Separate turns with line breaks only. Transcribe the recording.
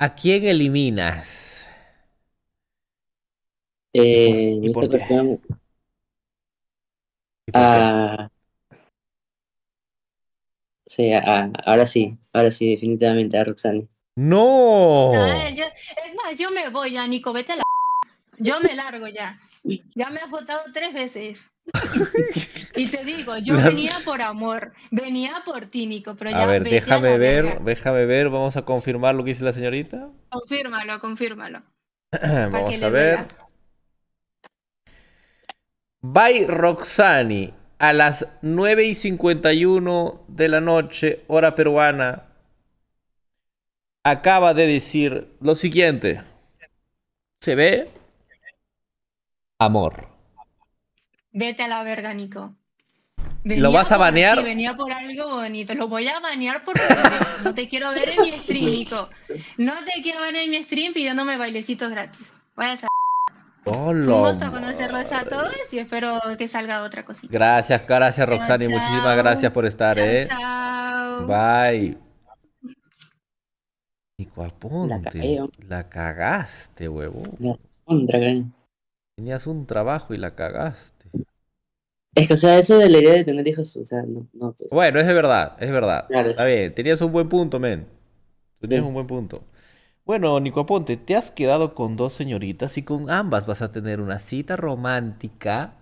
¿A quién eliminas? Eh, sí, ahora sí, ahora sí, definitivamente a Roxanne ¡No!
Eh, es más, yo me voy ya, Nico, vete a la. Yo me largo ya. Ya me has votado tres veces. y te digo, yo venía por amor, venía por tínico, pero ya. A ver, déjame ver,
déjame ver, vamos a confirmar lo que dice la señorita.
Confírmalo, confírmalo.
vamos a ver. Bye, By Roxani, a las 9 y 51 de la noche, hora peruana, acaba de decir lo siguiente. Se ve Amor.
Vete a la verga, Nico. ¿Lo vas a banear? venía por algo bonito. Lo voy a banear porque no te quiero ver en mi stream, Nico. No te quiero ver en mi stream pidiéndome bailecitos gratis. Vaya a salir
Hola, Un gusto conocerlos
a todos y espero que salga otra cosita.
Gracias, gracias Roxani. Muchísimas gracias por estar, eh. Bye. Nico, aponte. La, cagaste, huevo. No, Tenías un trabajo y la cagaste. Es que, o sea, eso de la idea de tener hijos, o sea, no, pues. Bueno, es de verdad, es verdad. Está bien, tenías un buen punto, men. Tenías un buen punto. Bueno, Nico Aponte, te has quedado con dos señoritas y con ambas vas a tener una cita romántica